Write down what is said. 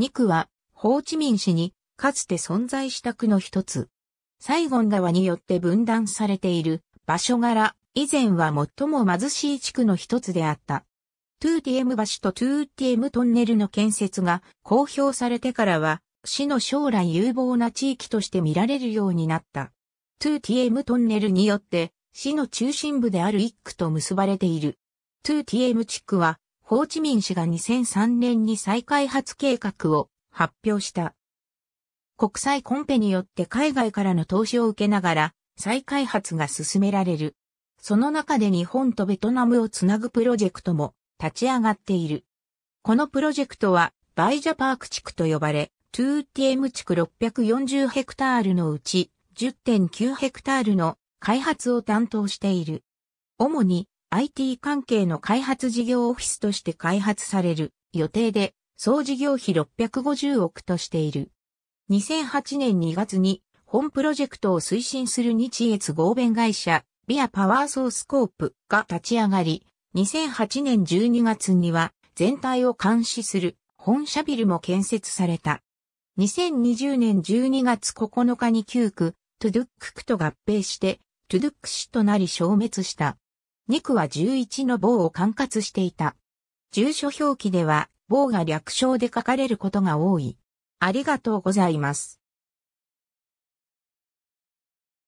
2区は、ホーチミン市に、かつて存在した区の一つ。サイゴン川によって分断されている場所柄、以前は最も貧しい地区の一つであった。トゥーティエム橋とトゥーティエムトンネルの建設が公表されてからは、市の将来有望な地域として見られるようになった。トゥーティエムトンネルによって、市の中心部である一区と結ばれている。トゥーティエム地区は、ホーチミン氏が2003年に再開発計画を発表した。国際コンペによって海外からの投資を受けながら再開発が進められる。その中で日本とベトナムをつなぐプロジェクトも立ち上がっている。このプロジェクトはバイジャパーク地区と呼ばれ、2TM 地区640ヘクタールのうち10.9ヘクタールの開発を担当している。主に IT 関係の開発事業オフィスとして開発される予定で、総事業費650億としている。2008年2月に本プロジェクトを推進する日越合弁会社、ビアパワーソースコープが立ち上がり、2008年12月には全体を監視する本社ビルも建設された。2020年12月9日に旧区、トゥドゥック区と合併して、トゥドゥック市となり消滅した。肉区は11の棒を管轄していた。住所表記では、棒が略称で書かれることが多い。ありがとうございます。